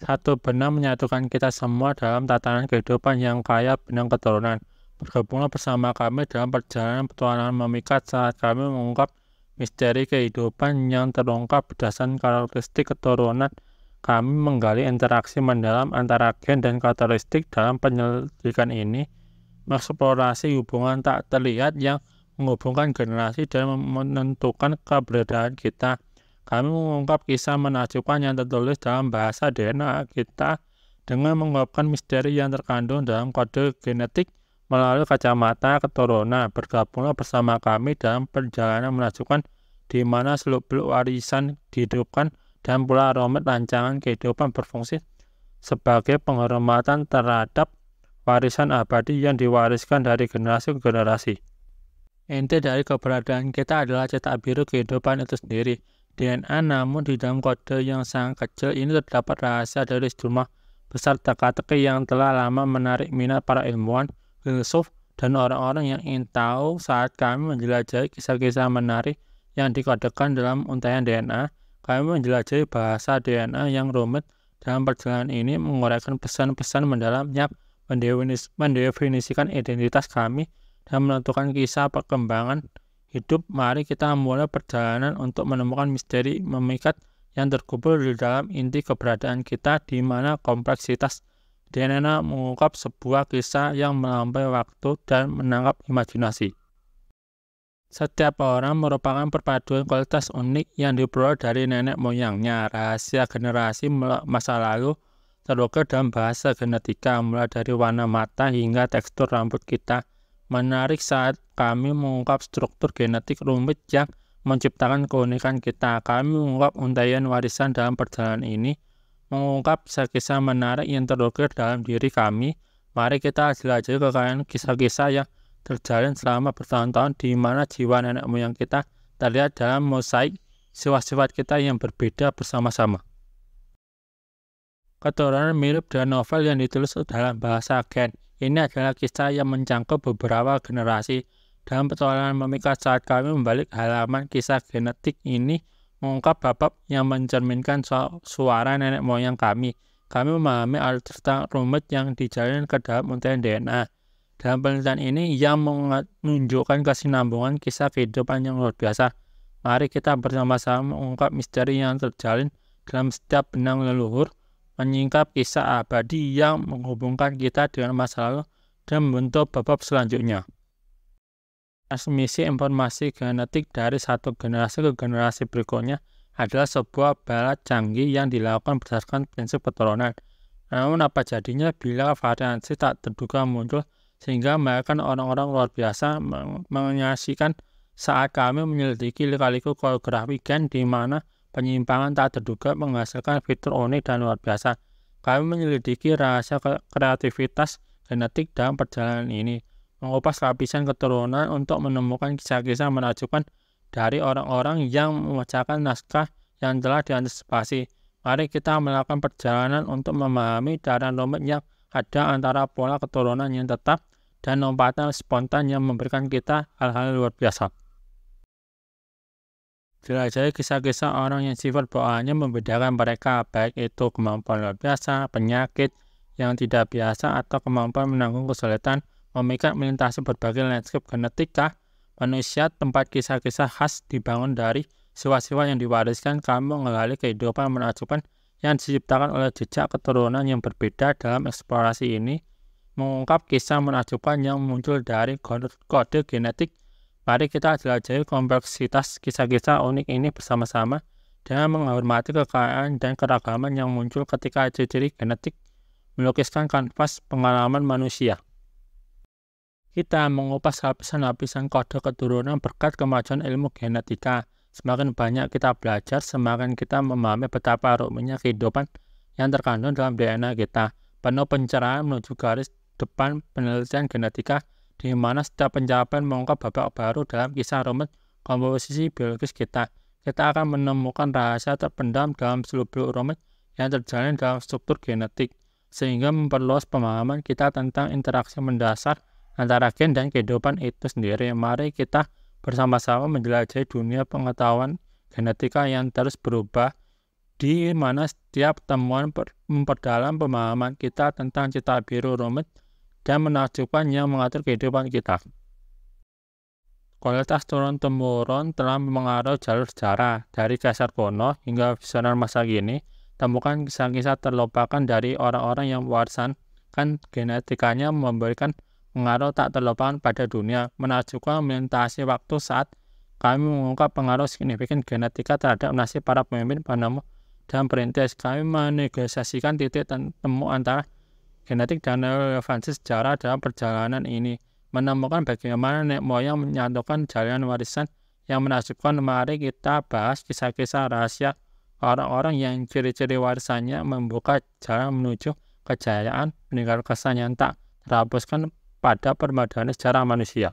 Satu benang menyatukan kita semua dalam tatanan kehidupan yang kaya benang keturunan. Bergabunglah bersama kami dalam perjalanan petualangan memikat saat kami mengungkap misteri kehidupan yang terungkap berdasarkan karakteristik keturunan kami menggali interaksi mendalam antara gen dan karakteristik dalam penyelidikan ini, mengeksplorasi hubungan tak terlihat yang menghubungkan generasi dan menentukan keberadaan kita. Kami mengungkap kisah menakjubkan yang tertulis dalam bahasa DNA kita dengan mengungkapkan misteri yang terkandung dalam kode genetik melalui kacamata keturunan. Bergabunglah bersama kami dalam perjalanan menakjubkan di mana seluk-beluk warisan dihidupkan dan pula romet rancangan kehidupan berfungsi sebagai penghormatan terhadap warisan abadi yang diwariskan dari generasi ke generasi. Inti dari keberadaan kita adalah cetak biru kehidupan itu sendiri. DNA namun di dalam kode yang sangat kecil ini terdapat rahasia dari sejumlah besar teka-teki yang telah lama menarik minat para ilmuwan, filsuf, dan orang-orang yang ingin tahu saat kami menjelajahi kisah-kisah menarik yang dikodekan dalam untaian DNA, kami menjelajahi bahasa DNA yang rumit dalam perjalanan ini menguraikan pesan-pesan mendalam yang mendefinisikan identitas kami dan menentukan kisah perkembangan hidup, mari kita mulai perjalanan untuk menemukan misteri memikat yang terkubur di dalam inti keberadaan kita di mana kompleksitas DNA mengungkap sebuah kisah yang melampaui waktu dan menangkap imajinasi. Setiap orang merupakan perpaduan kualitas unik yang diperoleh dari nenek moyangnya. Rahasia generasi masa lalu terukir dalam bahasa genetika, mulai dari warna mata hingga tekstur rambut kita menarik saat kami mengungkap struktur genetik rumit yang menciptakan keunikan kita. Kami mengungkap untayan warisan dalam perjalanan ini, mengungkap kisah-kisah menarik yang terukir dalam diri kami. Mari kita jelajahi kekayaan kisah-kisah yang terjalin selama bertahun-tahun di mana jiwa nenek moyang kita terlihat dalam mosaik sifat-sifat kita yang berbeda bersama-sama keturunan mirip dengan novel yang ditulis dalam bahasa Gen ini adalah kisah yang mencangkup beberapa generasi. Dalam petualangan memikat saat kami membalik halaman kisah genetik ini mengungkap babak yang mencerminkan suara nenek moyang kami. Kami memahami tentang rumit yang dijalin ke dalam konten DNA. Dalam penelitian ini, ia menunjukkan kesinambungan kisah kehidupan yang luar biasa. Mari kita bersama-sama mengungkap misteri yang terjalin dalam setiap benang leluhur menyingkap kisah abadi yang menghubungkan kita dengan masa lalu dan membentuk babak selanjutnya. Transmisi informasi genetik dari satu generasi ke generasi berikutnya adalah sebuah balat canggih yang dilakukan berdasarkan prinsip keturunan. Namun apa jadinya bila variasi tak terduga muncul sehingga mereka orang-orang luar biasa meng menyaksikan saat kami menyelidiki lika-liku koreografi gen di mana penyimpangan tak terduga menghasilkan fitur unik dan luar biasa. Kami menyelidiki rahasia kreativitas genetik dalam perjalanan ini, mengupas lapisan keturunan untuk menemukan kisah-kisah menakjubkan dari orang-orang yang memecahkan naskah yang telah diantisipasi. Mari kita melakukan perjalanan untuk memahami darah dompet yang ada antara pola keturunan yang tetap dan lompatan spontan yang memberikan kita hal-hal luar biasa. Jelajahi kisah-kisah orang yang sifat bawaannya membedakan mereka, baik itu kemampuan luar biasa, penyakit yang tidak biasa, atau kemampuan menanggung kesulitan, memikat melintasi berbagai landscape genetika, manusia tempat kisah-kisah khas dibangun dari siwa-siwa yang diwariskan kamu mengalami kehidupan menakjubkan yang diciptakan oleh jejak keturunan yang berbeda dalam eksplorasi ini mengungkap kisah menakjubkan yang muncul dari kode, kode genetik Mari kita jelajahi kompleksitas kisah-kisah unik ini bersama-sama dengan menghormati kekayaan dan keragaman yang muncul ketika ciri-ciri genetik melukiskan kanvas pengalaman manusia. Kita mengupas lapisan-lapisan kode keturunan berkat kemajuan ilmu genetika. Semakin banyak kita belajar, semakin kita memahami betapa rumitnya kehidupan yang terkandung dalam DNA kita. Penuh pencerahan menuju garis depan penelitian genetika di mana setiap pencapaian mengungkap babak baru dalam kisah rumit komposisi biologis kita. Kita akan menemukan rahasia terpendam dalam seluruh rumit yang terjalin dalam struktur genetik, sehingga memperluas pemahaman kita tentang interaksi mendasar antara gen dan kehidupan itu sendiri. Mari kita bersama-sama menjelajahi dunia pengetahuan genetika yang terus berubah, di mana setiap temuan memperdalam pemahaman kita tentang cita biru rumit dan menakjubkan yang mengatur kehidupan kita. Kualitas turun-temurun telah mengaruh jalur sejarah dari Kaisar kuno hingga visioner masa kini. Temukan kisah-kisah terlupakan dari orang-orang yang warisan, kan genetikanya memberikan pengaruh tak terlupakan pada dunia, menakjubkan melintasi waktu saat kami mengungkap pengaruh signifikan genetika terhadap nasib para pemimpin Panama dan perintis. Kami menegosiasikan titik temu antara genetik dan relevansi sejarah dalam perjalanan ini, menemukan bagaimana nenek moyang menyatukan jaringan warisan yang menakjubkan. Mari kita bahas kisah-kisah rahasia orang-orang yang ciri-ciri warisannya membuka jalan menuju kejayaan meninggal kesan yang tak terhapuskan pada permadani sejarah manusia.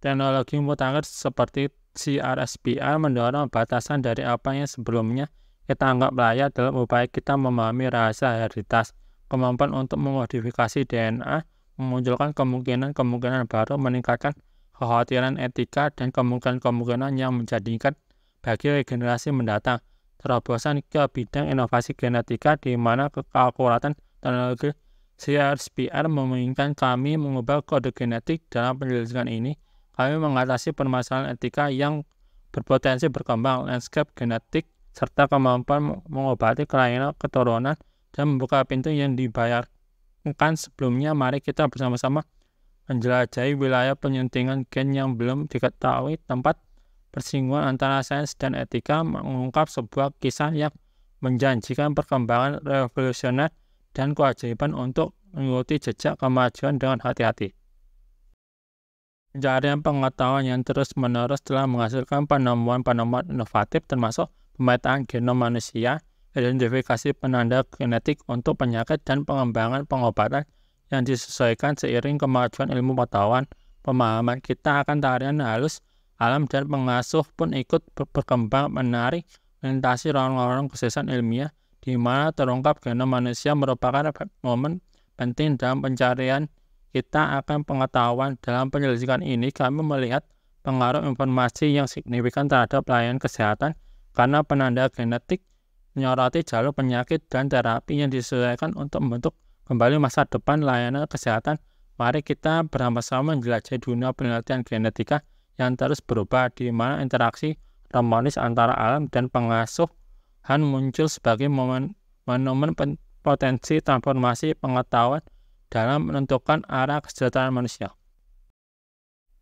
Teknologi mutakhir seperti CRSPR mendorong batasan dari apa yang sebelumnya kita anggap layak dalam upaya kita memahami rahasia heritas kemampuan untuk memodifikasi DNA memunculkan kemungkinan-kemungkinan baru meningkatkan kekhawatiran etika dan kemungkinan-kemungkinan yang menjadikan bagi regenerasi mendatang terobosan ke bidang inovasi genetika di mana kekalkulatan teknologi CRSPR memungkinkan kami mengubah kode genetik dalam penelitian ini kami mengatasi permasalahan etika yang berpotensi berkembang landscape genetik serta kemampuan mengobati kelainan keturunan dan membuka pintu yang dibayar dibayarkan sebelumnya, mari kita bersama-sama menjelajahi wilayah penyuntingan gen yang belum diketahui tempat persinggungan antara sains dan etika mengungkap sebuah kisah yang menjanjikan perkembangan revolusioner dan kewajiban untuk mengikuti jejak kemajuan dengan hati-hati. Pencarian pengetahuan yang terus-menerus telah menghasilkan penemuan-penemuan inovatif termasuk pemetaan genom manusia identifikasi penanda genetik untuk penyakit dan pengembangan pengobatan yang disesuaikan seiring kemajuan ilmu pengetahuan, pemahaman kita akan tarian halus, alam dan pengasuh pun ikut berkembang menarik melintasi ruang-ruang kesesatan ilmiah di mana terungkap genom manusia merupakan momen penting dalam pencarian kita akan pengetahuan dalam penyelidikan ini kami melihat pengaruh informasi yang signifikan terhadap pelayanan kesehatan karena penanda genetik menyoroti jalur penyakit dan terapi yang disesuaikan untuk membentuk kembali masa depan layanan kesehatan, mari kita bersama-sama menjelajahi dunia penelitian genetika yang terus berubah di mana interaksi harmonis antara alam dan pengasuh han muncul sebagai momen momen potensi transformasi pengetahuan dalam menentukan arah kesejahteraan manusia.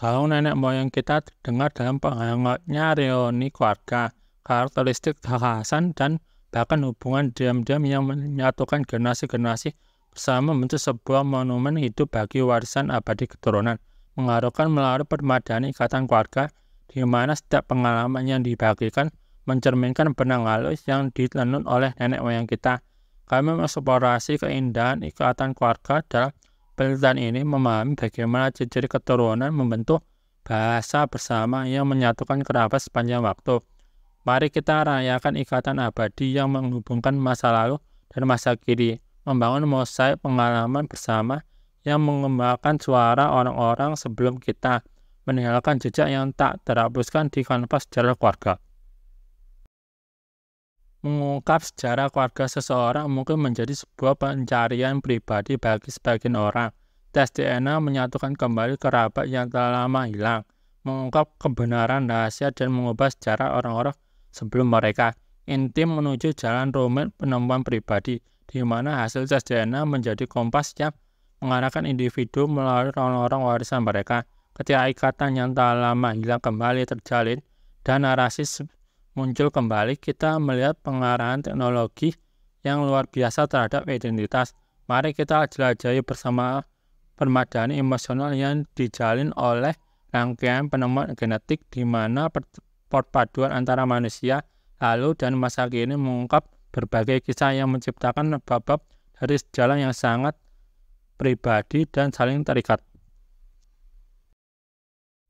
Kalau nenek moyang kita dengar dalam penghangatnya reuni keluarga, karakteristik kekhasan dan bahkan hubungan diam-diam yang menyatukan generasi-generasi bersama membentuk sebuah monumen hidup bagi warisan abadi keturunan, mengharukan melalui permadani ikatan keluarga di mana setiap pengalaman yang dibagikan mencerminkan benang halus yang ditenun oleh nenek moyang kita. Kami mengeksplorasi keindahan ikatan keluarga dalam penelitian ini memahami bagaimana ciri-ciri keturunan membentuk bahasa bersama yang menyatukan kerabat sepanjang waktu. Mari kita rayakan ikatan abadi yang menghubungkan masa lalu dan masa kini, membangun mosaik pengalaman bersama yang mengembangkan suara orang-orang sebelum kita meninggalkan jejak yang tak terhapuskan di kanvas sejarah keluarga. Mengungkap sejarah keluarga seseorang mungkin menjadi sebuah pencarian pribadi bagi sebagian orang. Tes DNA menyatukan kembali kerabat yang telah lama hilang, mengungkap kebenaran rahasia dan mengubah sejarah orang-orang sebelum mereka intim menuju jalan rumit penemuan pribadi, di mana hasil tes DNA menjadi kompas yang mengarahkan individu melalui orang-orang warisan mereka. Ketika ikatan yang tak lama hilang kembali terjalin dan narasi muncul kembali, kita melihat pengarahan teknologi yang luar biasa terhadap identitas. Mari kita jelajahi bersama permadani emosional yang dijalin oleh rangkaian penemuan genetik di mana perpaduan antara manusia lalu dan masa kini mengungkap berbagai kisah yang menciptakan bab-bab dari jalan yang sangat pribadi dan saling terikat.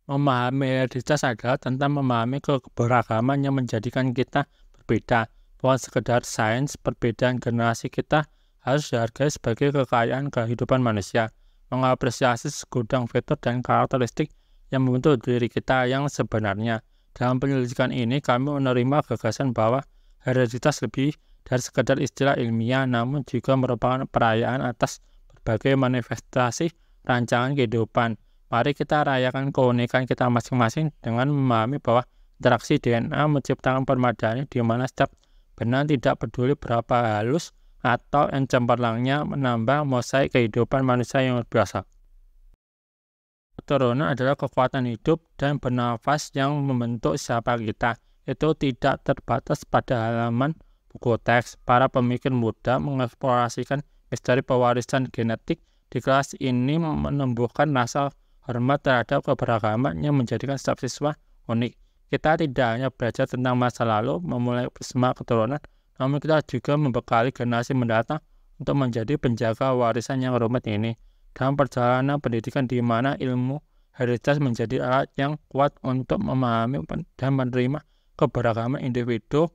Memahami hereditas adalah tentang memahami keberagaman yang menjadikan kita berbeda, bukan sekedar sains, perbedaan generasi kita harus dihargai sebagai kekayaan kehidupan manusia, mengapresiasi segudang fitur dan karakteristik yang membentuk diri kita yang sebenarnya, dalam penyelidikan ini, kami menerima gagasan bahwa hereditas lebih dari sekedar istilah ilmiah, namun juga merupakan perayaan atas berbagai manifestasi rancangan kehidupan. Mari kita rayakan keunikan kita masing-masing dengan memahami bahwa interaksi DNA menciptakan permadani di mana setiap benang tidak peduli berapa halus atau yang cemerlangnya menambah mosaik kehidupan manusia yang luar biasa. Keturunan adalah kekuatan hidup dan bernafas yang membentuk siapa kita. Itu tidak terbatas pada halaman buku teks. Para pemikir muda mengeksplorasikan misteri pewarisan genetik di kelas ini menumbuhkan rasa hormat terhadap keberagaman yang menjadikan setiap siswa unik. Kita tidak hanya belajar tentang masa lalu, memulai semua keturunan, namun kita juga membekali generasi mendatang untuk menjadi penjaga warisan yang rumit ini dalam perjalanan pendidikan di mana ilmu heritas menjadi alat yang kuat untuk memahami dan menerima keberagaman individu.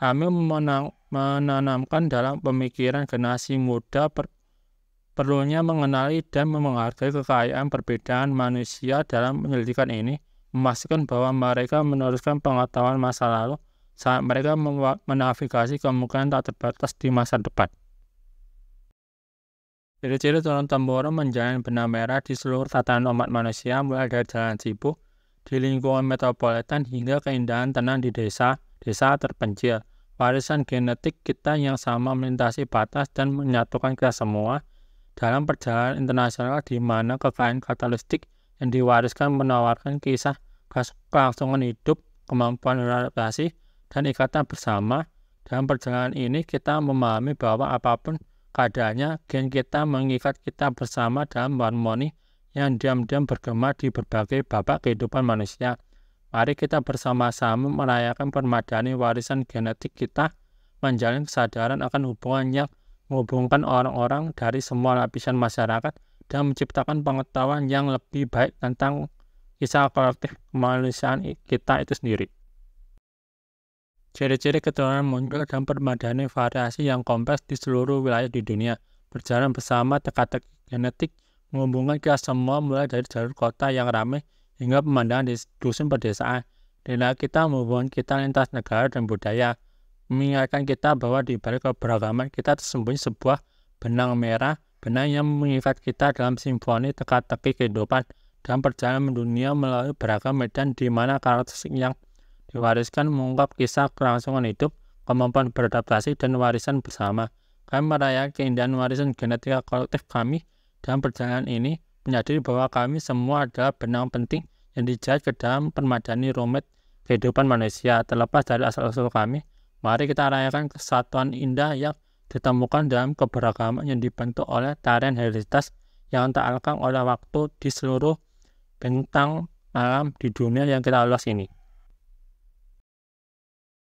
kami menanamkan dalam pemikiran generasi muda per perlunya mengenali dan menghargai kekayaan perbedaan manusia dalam penyelidikan ini, memastikan bahwa mereka meneruskan pengetahuan masa lalu saat mereka menavigasi kemungkinan tak terbatas di masa depan. Ciri-ciri tulang temurun menjalin benang merah di seluruh tatanan umat manusia mulai dari jalan sibuk di lingkungan metropolitan hingga keindahan tenang di desa, desa terpencil. Warisan genetik kita yang sama melintasi batas dan menyatukan kita semua dalam perjalanan internasional di mana kekayaan katalistik yang diwariskan menawarkan kisah kelangsungan hidup, kemampuan adaptasi, dan ikatan bersama. Dalam perjalanan ini kita memahami bahwa apapun Keadaannya, gen kita mengikat kita bersama dalam harmoni yang diam-diam bergema di berbagai babak kehidupan manusia. Mari kita bersama-sama merayakan permadani warisan genetik kita, menjalin kesadaran akan hubungan yang menghubungkan orang-orang dari semua lapisan masyarakat dan menciptakan pengetahuan yang lebih baik tentang kisah kolektif kemanusiaan kita itu sendiri. Ciri-ciri keturunan muncul dan permadani variasi yang kompleks di seluruh wilayah di dunia, berjalan bersama teka-teki genetik menghubungkan kita semua mulai dari jalur kota yang ramai hingga pemandangan di dusun pedesaan. Dan kita menghubungkan kita lintas negara dan budaya, mengingatkan kita bahwa di balik keberagaman kita tersembunyi sebuah benang merah, benang yang mengikat kita dalam simfoni teka-teki kehidupan dan perjalanan dunia melalui beragam medan di mana karakteristik yang diwariskan mengungkap kisah kelangsungan hidup, kemampuan beradaptasi, dan warisan bersama. Kami merayakan keindahan warisan genetika kolektif kami dalam perjalanan ini, menyadari bahwa kami semua adalah benang penting yang dijahit ke dalam permadani rumit kehidupan manusia. Terlepas dari asal-usul kami, mari kita rayakan kesatuan indah yang ditemukan dalam keberagaman yang dibentuk oleh tarian heritas yang tak alkang oleh waktu di seluruh bentang alam di dunia yang kita luas ini.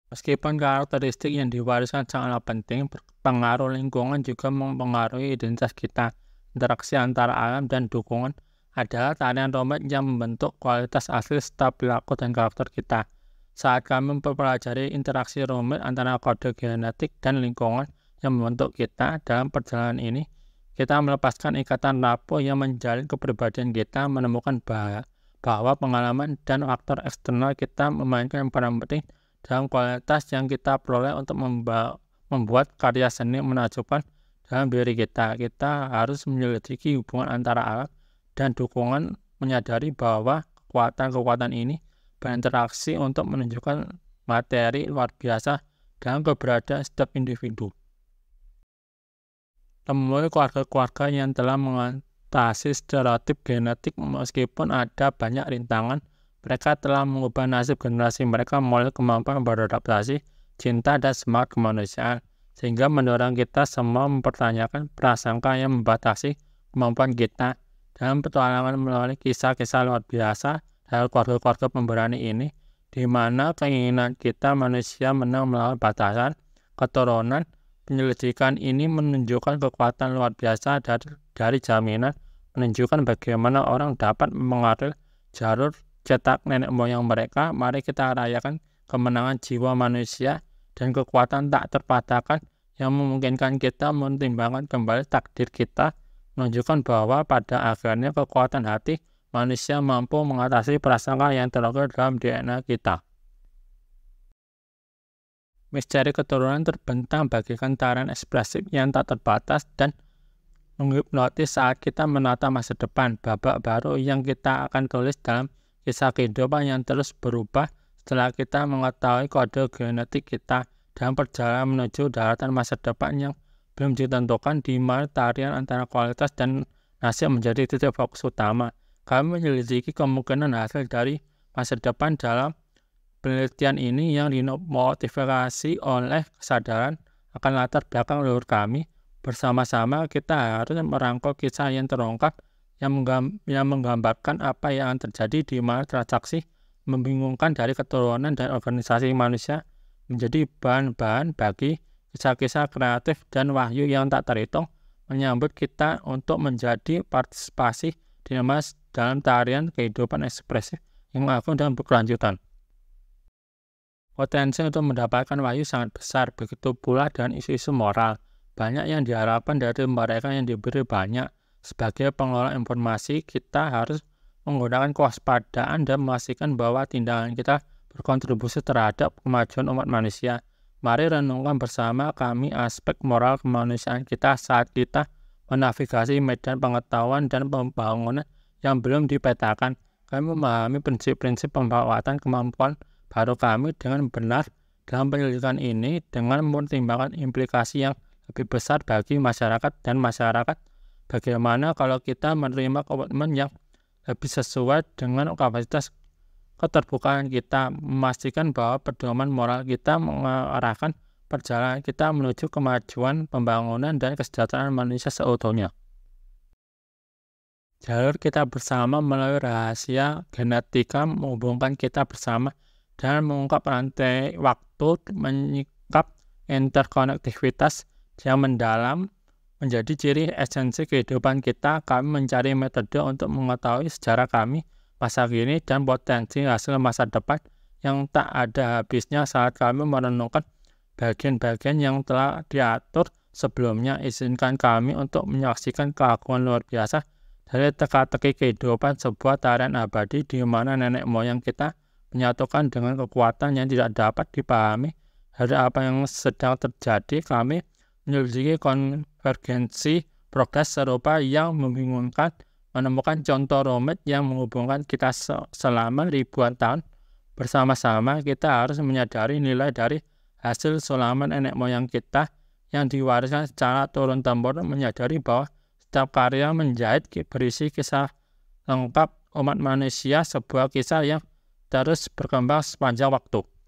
Meskipun karakteristik yang diwariskan sangatlah penting, pengaruh lingkungan juga mempengaruhi identitas kita. Interaksi antara alam dan dukungan adalah tarian rumit yang membentuk kualitas asli setiap perilaku dan karakter kita. Saat kami mempelajari interaksi rumit antara kode genetik dan lingkungan yang membentuk kita dalam perjalanan ini, kita melepaskan ikatan rapuh yang menjalin kepribadian kita menemukan bahwa, bahwa pengalaman dan faktor eksternal kita memainkan peran penting dalam kualitas yang kita peroleh untuk membuat karya seni menakjubkan dalam diri kita. Kita harus menyelidiki hubungan antara alat dan dukungan menyadari bahwa kekuatan-kekuatan ini berinteraksi untuk menunjukkan materi luar biasa dalam keberadaan setiap individu. Temui keluarga-keluarga yang telah mengatasi stereotip genetik meskipun ada banyak rintangan mereka telah mengubah nasib generasi mereka melalui kemampuan beradaptasi, cinta, dan semangat kemanusiaan, sehingga mendorong kita semua mempertanyakan prasangka yang membatasi kemampuan kita dalam petualangan melalui kisah-kisah luar biasa dari keluarga-keluarga pemberani ini, di mana keinginan kita manusia menang melawan batasan, keturunan, penyelidikan ini menunjukkan kekuatan luar biasa dari, dari jaminan, menunjukkan bagaimana orang dapat mengatur jalur cetak nenek moyang mereka, mari kita rayakan kemenangan jiwa manusia dan kekuatan tak terpatahkan yang memungkinkan kita menimbangkan kembali takdir kita, menunjukkan bahwa pada akhirnya kekuatan hati manusia mampu mengatasi prasangka yang terlalu dalam DNA kita. Misteri keturunan terbentang bagi kentaran ekspresif yang tak terbatas dan menghipnotis saat kita menata masa depan babak baru yang kita akan tulis dalam Kisah kehidupan yang terus berubah setelah kita mengetahui kode genetik kita dan perjalanan menuju daratan masa depan yang belum ditentukan di mana tarian antara kualitas dan nasib menjadi titik fokus utama. Kami menyelidiki kemungkinan hasil dari masa depan dalam penelitian ini yang dimotivasi oleh kesadaran akan latar belakang leluhur kami. Bersama-sama kita harus merangkul kisah yang terungkap yang, menggamb yang menggambarkan apa yang terjadi di mana transaksi membingungkan dari keturunan dan organisasi manusia menjadi bahan-bahan bagi kisah-kisah kreatif dan wahyu yang tak terhitung menyambut kita untuk menjadi partisipasi dinamis dalam tarian kehidupan ekspresif yang agung dan berkelanjutan. Potensi untuk mendapatkan wahyu sangat besar, begitu pula dengan isu-isu moral. Banyak yang diharapkan dari mereka yang diberi banyak, sebagai pengelola informasi, kita harus menggunakan kewaspadaan dan memastikan bahwa tindakan kita berkontribusi terhadap kemajuan umat manusia. Mari renungkan bersama kami aspek moral kemanusiaan kita saat kita menavigasi medan pengetahuan dan pembangunan yang belum dipetakan. Kami memahami prinsip-prinsip pembawaan kemampuan baru kami dengan benar dalam penyelidikan ini dengan mempertimbangkan implikasi yang lebih besar bagi masyarakat dan masyarakat Bagaimana kalau kita menerima komitmen yang lebih sesuai dengan kapasitas keterbukaan kita, memastikan bahwa pedoman moral kita mengarahkan perjalanan kita menuju kemajuan, pembangunan, dan kesejahteraan manusia seutuhnya. Jalur kita bersama melalui rahasia genetika menghubungkan kita bersama dan mengungkap rantai waktu menyikap interkonektivitas yang mendalam menjadi ciri esensi kehidupan kita, kami mencari metode untuk mengetahui sejarah kami masa kini dan potensi hasil masa depan yang tak ada habisnya saat kami merenungkan bagian-bagian yang telah diatur sebelumnya. Izinkan kami untuk menyaksikan kelakuan luar biasa dari teka-teki kehidupan sebuah tarian abadi di mana nenek moyang kita menyatukan dengan kekuatan yang tidak dapat dipahami. Dari apa yang sedang terjadi, kami menyelidiki konvergensi progres serupa yang membingungkan menemukan contoh rumit yang menghubungkan kita selama ribuan tahun bersama-sama kita harus menyadari nilai dari hasil sulaman nenek moyang kita yang diwariskan secara turun-temurun menyadari bahwa setiap karya menjahit berisi kisah lengkap umat manusia sebuah kisah yang terus berkembang sepanjang waktu.